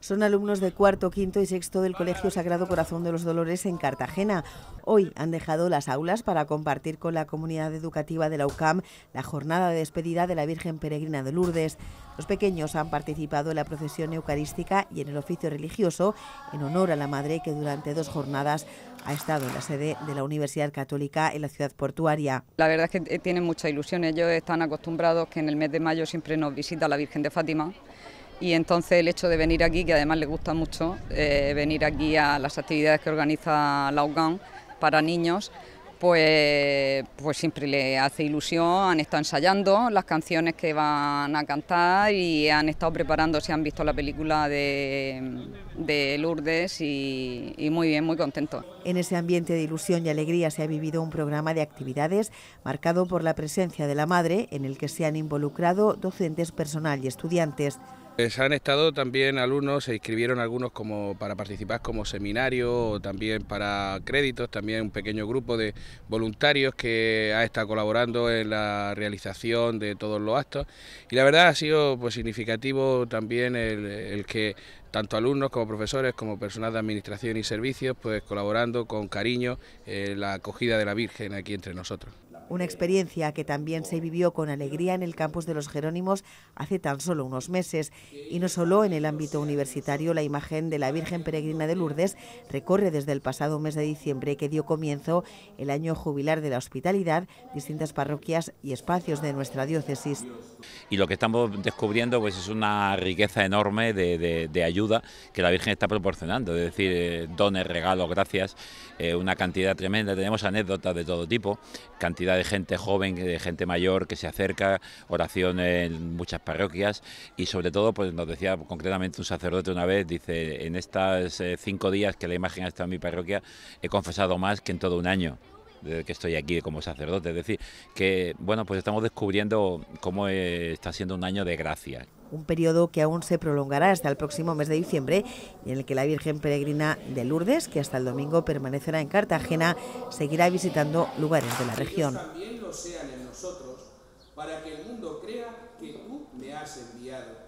Son alumnos de cuarto, quinto y sexto del Colegio Sagrado Corazón de los Dolores en Cartagena. Hoy han dejado las aulas para compartir con la comunidad educativa de la UCAM la jornada de despedida de la Virgen Peregrina de Lourdes. Los pequeños han participado en la procesión eucarística y en el oficio religioso en honor a la madre que durante dos jornadas ha estado en la sede de la Universidad Católica en la ciudad portuaria. La verdad es que eh, tienen mucha ilusión. Ellos están acostumbrados que en el mes de mayo siempre nos visita la Virgen de Fátima y entonces el hecho de venir aquí, que además le gusta mucho, eh, venir aquí a las actividades que organiza la para niños, pues, pues siempre le hace ilusión, han estado ensayando las canciones que van a cantar y han estado preparando. preparándose, han visto la película de, de Lourdes y, y muy bien, muy contento. En ese ambiente de ilusión y alegría se ha vivido un programa de actividades marcado por la presencia de la madre, en el que se han involucrado docentes, personal y estudiantes. Eh, se han estado también alumnos, se inscribieron algunos como para participar como seminario o también para créditos, también un pequeño grupo de voluntarios que ha estado colaborando en la realización de todos los actos y la verdad ha sido pues significativo también el, que tanto alumnos como profesores como personal de administración y servicios pues colaborando con cariño en eh, la acogida de la Virgen aquí entre nosotros una experiencia que también se vivió con alegría en el campus de los Jerónimos hace tan solo unos meses. Y no solo en el ámbito universitario, la imagen de la Virgen Peregrina de Lourdes recorre desde el pasado mes de diciembre que dio comienzo el año jubilar de la hospitalidad, distintas parroquias y espacios de nuestra diócesis. Y lo que estamos descubriendo pues, es una riqueza enorme de, ayuda que la Virgen está proporcionando, es decir, eh, dones, regalos, gracias, eh, una cantidad tremenda. Tenemos anécdotas de todo tipo, cantidad de gente joven, de gente mayor que se acerca, oración en muchas parroquias y sobre todo, pues nos decía concretamente un sacerdote una vez, dice, en estos eh, cinco días que la imagen ha estado en mi parroquia, he confesado más que en todo un año desde que estoy aquí como sacerdote. Es decir, que bueno, pues estamos descubriendo cómo eh, está siendo un año de gracia, un periodo que aún se prolongará hasta el próximo mes de diciembre y en el que la Virgen Peregrina de Lourdes, que hasta el domingo permanecerá en Cartagena, seguirá visitando lugares de la región. has enviado.